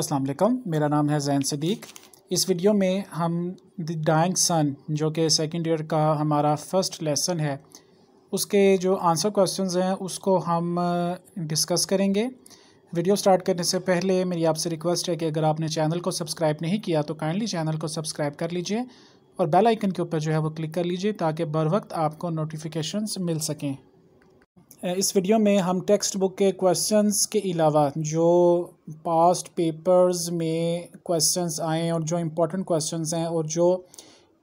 अस्सलाम वालेकुम मेरा नाम है जैन सदीक इस वीडियो में हम द डाइंग सन जो कि सेकेंड ईयर का हमारा फर्स्ट लेसन है उसके जो आंसर क्वेश्चंस हैं उसको हम डिस्कस करेंगे वीडियो स्टार्ट करने से पहले मेरी आपसे रिक्वेस्ट है कि अगर आपने चैनल को सब्सक्राइब नहीं किया तो काइंडली चैनल को सब्सक्राइब कर लीजिए और बेल आइकन के ऊपर जो है वो क्लिक कर लीजिए ताकि बर वक्त आपको नोटिफिकेशन मिल सकें इस वीडियो में हम टेक्स्ट बुक के क्वेश्चंस के अलावा जो पास्ट पेपर्स में क्वेश्चंस आए और जो इम्पोर्टेंट क्वेश्चंस हैं और जो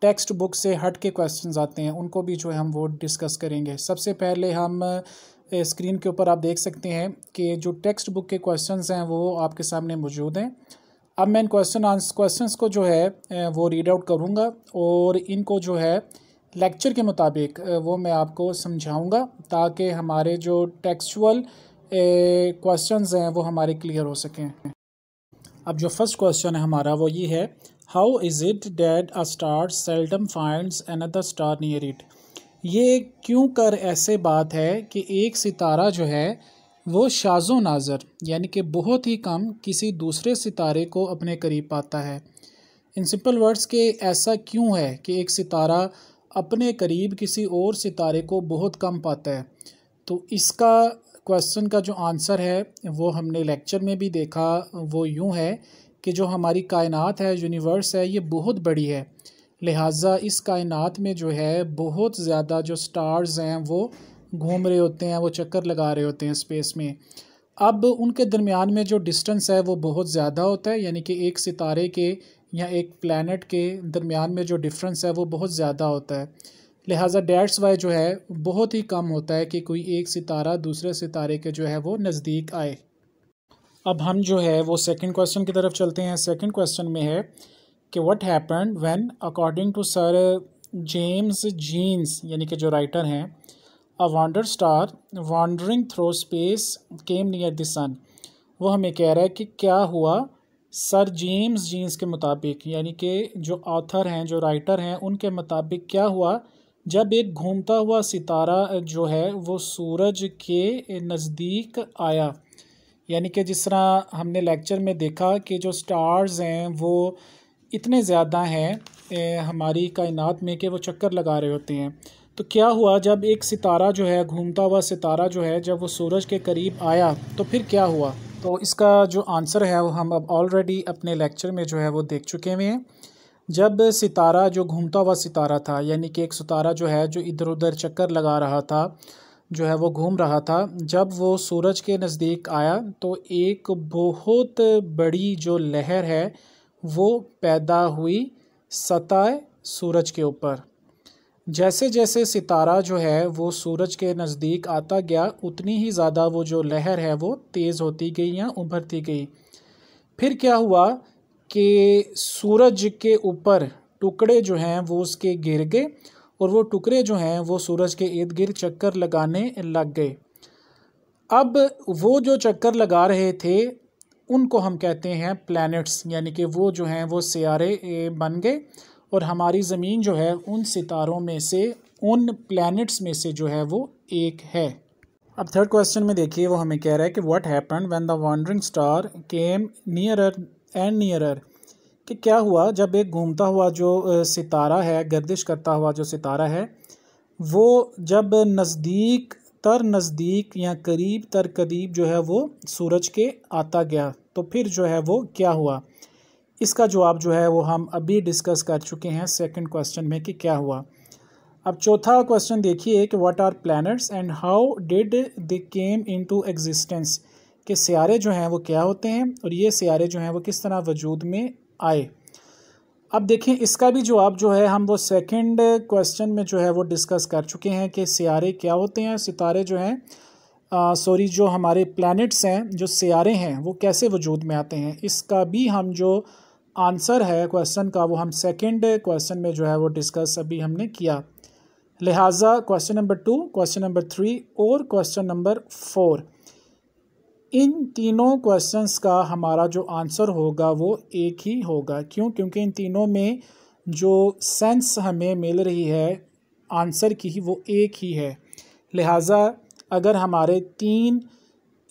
टेक्स्ट बुक से हट के क्वेश्चंस आते हैं उनको भी जो है हम वो डिस्कस करेंगे सबसे पहले हम स्क्रीन के ऊपर आप देख सकते हैं कि जो टेक्स्ट बुक के क्वेश्चन हैं वो आपके सामने मौजूद हैं अब मैं इन क्वेश्चन आंसर क्वेश्चन को जो है वो रीड आउट करूँगा और इनको जो है लेक्चर के मुताबिक वो मैं आपको समझाऊंगा ताकि हमारे जो टेक्सचुअल क्वेश्चंस हैं वो हमारे क्लियर हो सकें अब जो फर्स्ट क्वेश्चन है हमारा वो ये है how is it that a star seldom finds another star near it ये क्यों कर ऐसे बात है कि एक सितारा जो है वो शाजो नाज़र यानी कि बहुत ही कम किसी दूसरे सितारे को अपने करीब पाता है इन सिंपल वर्ड्स के ऐसा क्यों है कि एक सितारा अपने करीब किसी और सितारे को बहुत कम पाता है तो इसका क्वेश्चन का जो आंसर है वो हमने लेक्चर में भी देखा वो यूँ है कि जो हमारी कायनात है यूनिवर्स है ये बहुत बड़ी है लिहाजा इस कायनात में जो है बहुत ज़्यादा जो स्टार्स हैं वो घूम रहे होते हैं वो चक्कर लगा रहे होते हैं स्पेस में अब उनके दरमियान में जो डिस्टेंस है वो बहुत ज़्यादा होता है यानी कि एक सितारे के या एक प्लानट के दरमियान में जो डिफरेंस है वो बहुत ज़्यादा होता है लिहाजा डेट्स वाई जो है बहुत ही कम होता है कि कोई एक सितारा दूसरे सितारे के जो है वो नज़दीक आए अब हम जो है वो सेकंड क्वेश्चन की तरफ चलते हैं सेकंड क्वेश्चन में है कि what happen when according to sir James Jeans यानी कि जो राइटर हैं a wander star wandering through space came near the sun वो हमें कह रहा है कि क्या हुआ सर जेम्स जीन्स के मुताबिक यानी कि जो ऑथर हैं जो राइटर हैं उनके मुताबिक क्या हुआ जब एक घूमता हुआ सितारा जो है वो सूरज के नज़दीक आया यानी कि जिस तरह हमने लेक्चर में देखा कि जो स्टार्स हैं वो इतने ज़्यादा हैं हमारी कायनात में कि वो चक्कर लगा रहे होते हैं तो क्या हुआ जब एक सितारा जो है घूमता हुआ सितारा जो है जब वो सूरज के करीब आया तो फिर क्या हुआ तो इसका जो आंसर है वो हम अब ऑलरेडी अपने लेक्चर में जो है वो देख चुके हुए हैं जब सितारा जो घूमता हुआ सितारा था यानी कि एक सितारा जो है जो इधर उधर चक्कर लगा रहा था जो है वो घूम रहा था जब वो सूरज के नज़दीक आया तो एक बहुत बड़ी जो लहर है वो पैदा हुई सतह सूरज के ऊपर जैसे जैसे सितारा जो है वो सूरज के नज़दीक आता गया उतनी ही ज़्यादा वो जो लहर है वो तेज़ होती गई या उभरती गई फिर क्या हुआ कि सूरज के ऊपर टुकड़े जो हैं वो उसके गिर गए और वो टुकड़े जो हैं वो सूरज के इर्द गिर्द चक्कर लगाने लग गए अब वो जो चक्कर लगा रहे थे उनको हम कहते हैं प्लैनेट्स यानी कि वो जो हैं वो सियारे बन गए और हमारी ज़मीन जो है उन सितारों में से उन प्लैनेट्स में से जो है वो एक है अब थर्ड क्वेश्चन में देखिए वो हमें कह रहा है कि what happen when the wandering star came nearer and nearer कि क्या हुआ जब एक घूमता हुआ जो सितारा है गर्दिश करता हुआ जो सितारा है वो जब नज़दीक तर नज़दीक या करीब तर करीब जो है वो सूरज के आता गया तो फिर जो है वो क्या हुआ इसका जवाब जो है वो हम अभी डिस्कस कर चुके हैं सेकंड क्वेश्चन में कि क्या हुआ अब चौथा क्वेश्चन देखिए कि what are planets and how did they came into existence के सियारे जो हैं वो क्या होते हैं और ये सियारे जो हैं वो किस तरह वजूद में आए अब देखें इसका भी जवाब जो है हम वो सेकेंड क्वेश्चन में जो है वो डिस्कस कर चुके हैं कि सियारे क्या होते हैं सितारे जो हैं सॉरी जो हमारे प्लैनेट्स हैं जो सियारे हैं वो कैसे वजूद में आते हैं इसका भी हम जो आंसर है क्वेश्चन का वो हम सेकंड क्वेश्चन में जो है वो डिस्कस अभी हमने किया लिहाजा question number two question number three और क्वेश्चन नंबर फोर इन तीनों क्वेश्चंस का हमारा जो आंसर होगा वो एक ही होगा क्यों क्योंकि इन तीनों में जो सेंस हमें मिल रही है आंसर की ही वो एक ही है लिहाजा अगर हमारे तीन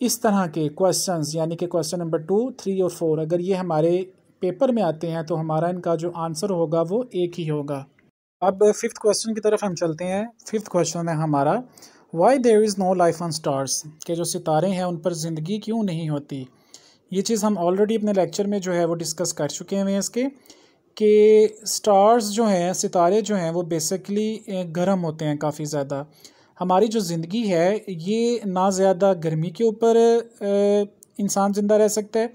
इस तरह के क्वेश्चंस यानी कि क्वेश्चन नंबर टू थ्री और फोर अगर ये हमारे पेपर में आते हैं तो हमारा इनका जो आंसर होगा वो एक ही होगा अब फिफ्थ क्वेश्चन की तरफ हम चलते हैं फिफ्थ क्वेश्चन है हमारा why there is no life on stars के जो सितारे हैं उन पर ज़िंदगी क्यों नहीं होती ये चीज़ हम ऑलरेडी अपने लेक्चर में जो है वो डिस्कस कर चुके हैं इसके कि स्टार्स जो हैं सितारे जो हैं वो बेसिकली गर्म होते हैं काफ़ी ज़्यादा हमारी जो ज़िंदगी है ये ना ज़्यादा गर्मी के ऊपर इंसान ज़िंदा रह सकता है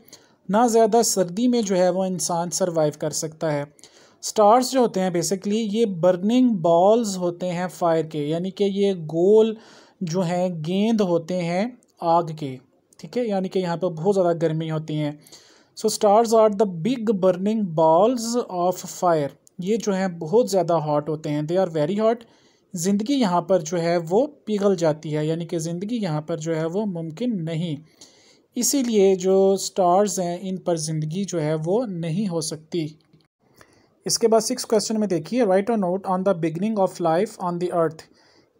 ना ज़्यादा सर्दी में जो है वो इंसान सर्वाइव कर सकता है स्टार्स जो होते हैं बेसिकली ये बर्निंग बॉल्स होते हैं फायर के यानी कि ये गोल जो हैं गेंद होते हैं आग के ठीक है यानी कि यहाँ पर बहुत ज़्यादा गर्मी होती हैं so stars are the big burning balls of fire ये जो हैं बहुत ज़्यादा हॉट होते हैं दे आर वेरी हॉट ज़िंदगी यहाँ पर जो है वो पिघल जाती है यानी कि ज़िंदगी यहाँ पर जो है वो मुमकिन नहीं इसीलिए जो स्टार्स हैं इन पर ज़िंदगी जो है वो नहीं हो सकती इसके बाद सिक्स क्वेश्चन में देखिए राइट और note on the beginning of life on the earth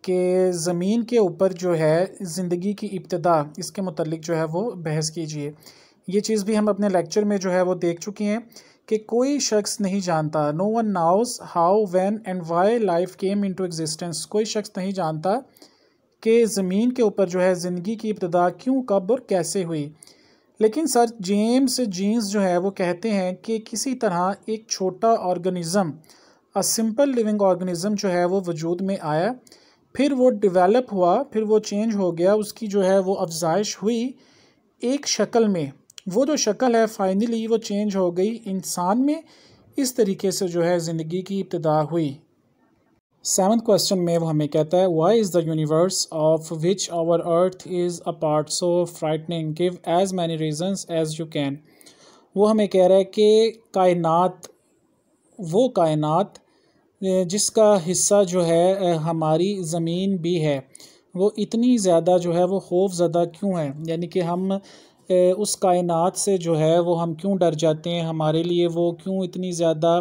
के ज़मीन के ऊपर जो है ज़िंदगी की इब्तदा इसके मतलब जो है वो बहस कीजिए ये चीज़ भी हम अपने लेक्चर में जो है वो देख चुके हैं कि कोई शख्स नहीं जानता no one knows how when and why life came into existence कोई शख्स नहीं जानता कि ज़मीन के ऊपर जो है ज़िंदगी की इब्तदा क्यों कब और कैसे हुई लेकिन सर जेम्स जीन्स जो है वो कहते हैं कि किसी तरह एक छोटा organism a simple living organism जो है वो वजूद में आया फिर वो डेवलप हुआ फिर वो चेंज हो गया उसकी जो है वो अफजाइश हुई एक शक्ल में वो जो शक्ल है फ़ाइनली वो चेंज हो गई इंसान में इस तरीके से जो है ज़िंदगी की इब्तदा हुई सेवन्थ क्वेश्चन में वो हमें कहता है why is the universe of which our earth is a part so frightening give as many reasons as you can वो हमें कह रहा है कि कायनात वो कायनात जिसका हिस्सा जो है हमारी ज़मीन भी है वो इतनी ज़्यादा जो है वो खौफ ज़्यादा क्यों है यानी कि हम उस कायनात से जो है वो हम क्यों डर जाते हैं हमारे लिए वो क्यों इतनी ज़्यादा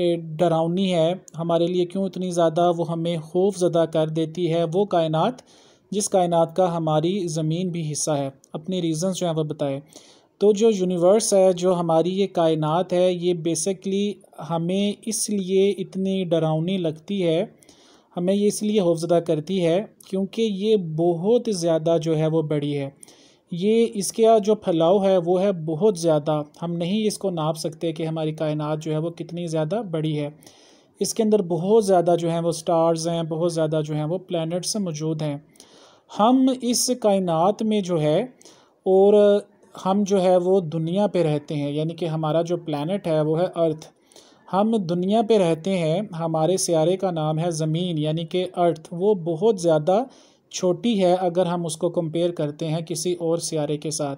डरावनी है हमारे लिए क्यों इतनी ज़्यादा वो हमें खौफ ज़दा कर देती है वो कायनात जिस कायनात का हमारी ज़मीन भी हिस्सा है अपने रीज़न्स जो हैं वो बताए तो जो यूनिवर्स है जो हमारी ये कायनात है ये बेसिकली हमें इसलिए इतनी डरावनी लगती है हमें ये इसलिए खौफजदा करती है क्योंकि ये बहुत ज़्यादा जो है वो बड़ी है ये इसका जो फैलाव है वो है बहुत ज़्यादा हम नहीं इसको नाप सकते कि हमारी कायनात जो है वो कितनी ज़्यादा बड़ी है इसके अंदर बहुत ज़्यादा जो हैं वो स्टार्स हैं बहुत ज़्यादा जो हैं वो प्लैनेट्स मौजूद हैं हम इस कायनात में जो है और हम जो है वो दुनिया पे रहते हैं यानी कि हमारा जो प्लानट है वो है अर्थ हम दुनिया पे रहते हैं हमारे सियारे का नाम है ज़मीन यानी कि अर्थ वो बहुत ज़्यादा छोटी है अगर हम उसको कंपेयर करते हैं किसी और सियारे के साथ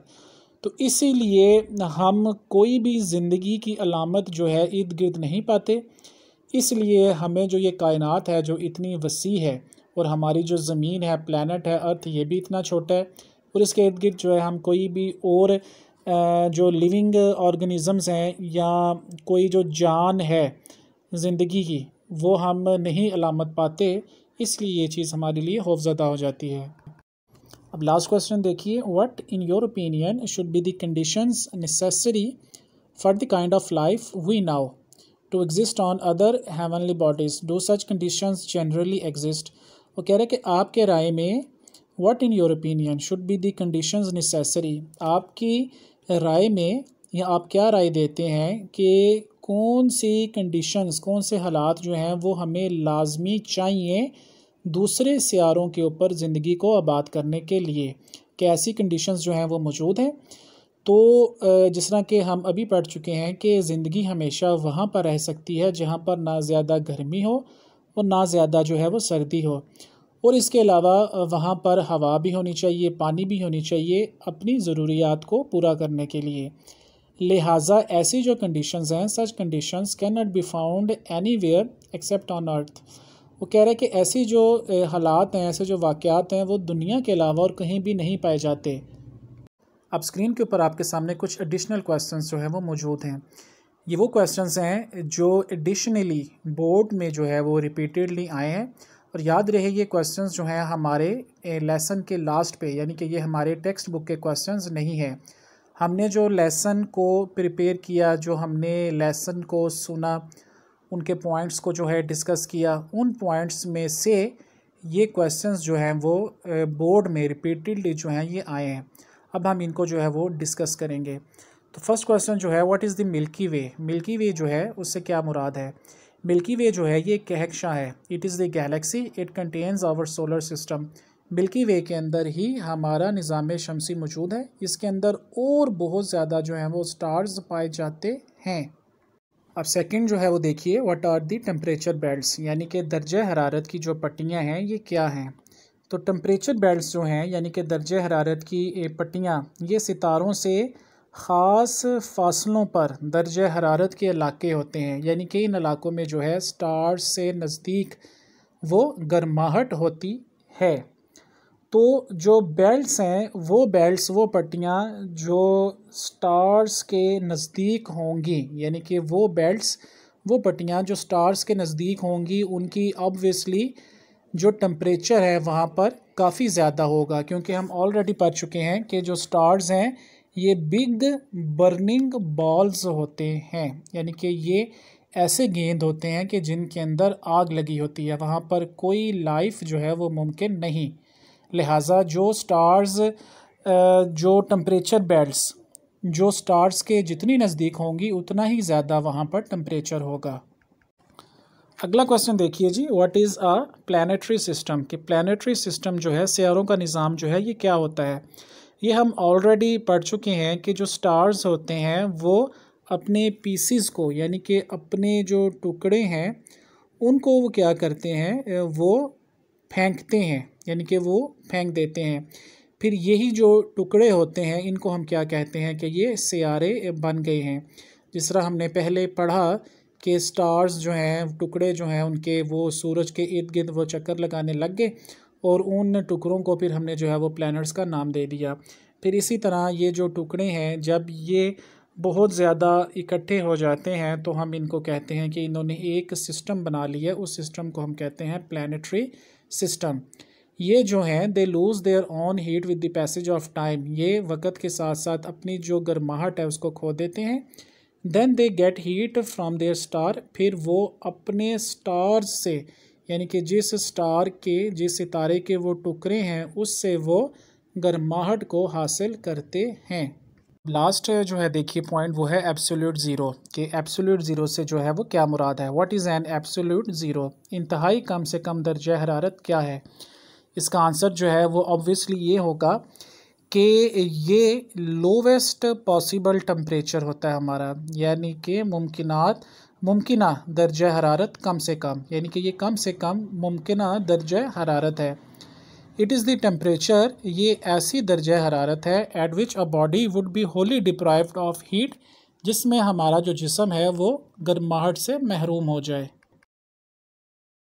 तो इसीलिए हम कोई भी ज़िंदगी की अलामत जो है इर्द गिर्द नहीं पाते इसलिए हमें जो ये कायनात है जो इतनी वसी है और हमारी जो ज़मीन है प्लानट है अर्थ ये भी इतना छोटा है और इसके इर्द गिर्द जो है हम कोई भी और जो लिविंग ऑर्गेनिज़म्स हैं या कोई जो जान है ज़िंदगी की वो हम नहीं अलामत पाते इसलिए ये चीज़ हमारे लिए खौफजदा हो जाती है अब लास्ट क्वेश्चन देखिए what in your opinion should be the conditions necessary for the kind of life we know to exist on other heavenly bodies do such conditions generally exist वो कह रहे हैं कि आपके राय में what in your opinion should be the conditions necessary आपकी राय में या आप क्या राय देते हैं कि कौन से कंडीशंस कौन से हालात जो हैं वो हमें लाजमी चाहिए दूसरे सियारों के ऊपर ज़िंदगी को आबाद करने के लिए कैसी कंडीशंस जो हैं वो मौजूद हैं तो जिस तरह के हम अभी पढ़ चुके हैं कि ज़िंदगी हमेशा वहाँ पर रह सकती है जहाँ पर ना ज़्यादा गर्मी हो और ना ज़्यादा जो है वो सर्दी हो और इसके अलावा वहाँ पर हवा भी होनी चाहिए पानी भी होनी चाहिए अपनी ज़रूरियात को पूरा करने के लिए लिहाजा ऐसी जो कंडीशंस हैं such conditions cannot be found anywhere except on earth वो कह रहे हैं कि ऐसी जो हालात हैं ऐसे जो वाक़ात हैं वो दुनिया के अलावा और कहीं भी नहीं पाए जाते अब स्क्रीन के ऊपर आपके सामने कुछ एडिशनल क्वेश्चन जो हैं वो मौजूद हैं ये वो क्वेश्चन हैं जो एडिशनली बोर्ड में जो है वो रिपीटेडली आए हैं और याद रहे ये क्वेश्चन जो हैं हमारे लेसन के लास्ट पे यानी कि ये हमारे टेक्स्ट बुक के क्वेश्चन नहीं हैं हमने जो लेसन को प्रिपेयर किया जो हमने लेसन को सुना उनके पॉइंट्स को जो है डिस्कस किया उन पॉइंट्स में से ये क्वेश्चंस जो हैं वो बोर्ड में रिपीटेडली जो हैं ये आए हैं अब हम इनको जो है वो डिस्कस करेंगे तो फर्स्ट क्वेश्चन जो है what is the milky way milky way जो है उससे क्या मुराद है मिल्की वे जो है ये कहकशा है it is the galaxy it contains our solar system milky way के अंदर ही हमारा निज़ाम शमसी मौजूद है इसके अंदर और बहुत ज़्यादा जो है वो स्टार्स पाए जाते हैं अब सेकंड जो है वो देखिए what are the temperature belts यानी कि दर्ज हरारत की जो पट्टियाँ हैं ये क्या हैं तो टेम्परेचर बेल्ट्स जो हैं यानी कि दर्ज हरारत की पट्टियाँ ये सितारों से ख़ास फासलों पर दर्ज हरारत के इलाके होते हैं यानी कि इन इलाकों में जो है स्टार्स से नज़दीक वो गर्माहट होती है तो जो बेल्ट्स हैं वो बेल्ट्स वो पट्टियाँ जो स्टार्स के नज़दीक होंगी यानी कि वो बेल्ट्स वो पट्टियाँ जो स्टार्स के नज़दीक होंगी उनकी ऑब्वियसली जो टम्परेचर है वहाँ पर काफ़ी ज़्यादा होगा क्योंकि हम ऑलरेडी पढ़ चुके हैं कि जो स्टार्स हैं ये बिग बर्निंग बॉल्स होते हैं यानी कि ये ऐसे गेंद होते हैं कि जिनके अंदर आग लगी होती है वहाँ पर कोई लाइफ जो है वो मुमकिन नहीं लिहाजा जो स्टार्स जो टम्परेचर बेल्ट जो स्टार्स के जितनी नज़दीक होंगी उतना ही ज़्यादा वहाँ पर टम्परेचर होगा अगला क्वेश्चन देखिए जी what is a planetary system कि प्लानटरी सिस्टम जो है सियारों का निज़ाम जो है ये क्या होता है ये हम ऑलरेडी पढ़ चुके हैं कि जो स्टार्स होते हैं वो अपने पीसीस को यानी कि अपने जो टुकड़े हैं उनको वो क्या करते हैं वो फेंकते हैं यानी कि वो फेंक देते हैं फिर यही जो टुकड़े होते हैं इनको हम क्या कहते हैं कि ये सियारे बन गए हैं जिस तरह हमने पहले पढ़ा कि स्टार्स जो हैं टुकड़े जो हैं उनके वो सूरज के इर्द गिर्द वो चक्कर लगाने लग गए और उन टुकड़ों को फिर हमने जो है वो प्लैनेट्स का नाम दे दिया फिर इसी तरह ये जो टुकड़े हैं जब ये बहुत ज़्यादा इकट्ठे हो जाते हैं तो हम इनको कहते हैं कि इन्होंने एक सिस्टम बना लिया उस सिस्टम को हम कहते हैं प्लानट्री सिस्टम ये जो हैं they lose their own heat with the passage of time ये वक़्त के साथ साथ अपनी जो गर्माहट है उसको खो देते हैं then they get heat from their star फिर वो अपने स्टार से यानी कि जिस स्टार के जिस सितारे के वो टुकड़े हैं उससे वो गर्माहट को हासिल करते हैं लास्ट जो है देखिए पॉइंट वो है एब्सोल्यूट ज़ीरो कि एब्सोल्यूट ज़ीरो से जो है वो क्या मुराद है what is an absolute zero इंतहाई कम से कम दर्ज हरारत क्या है इसका आंसर जो है वो ऑब्वियसली ये होगा कि ये लोवेस्ट पॉसिबल टम्परेचर होता है हमारा यानी कि मुमकिन मुमकिन दर्ज हरारत कम से कम यानी कि ये कम से कम मुमकिन दर्ज हरारत है इट इज़ द टेम्परेचर ये ऐसी दर्ज हरारत है at which a body would be wholly deprived of heat जिसमें हमारा जो जिसम है वो गर्माहट से महरूम हो जाए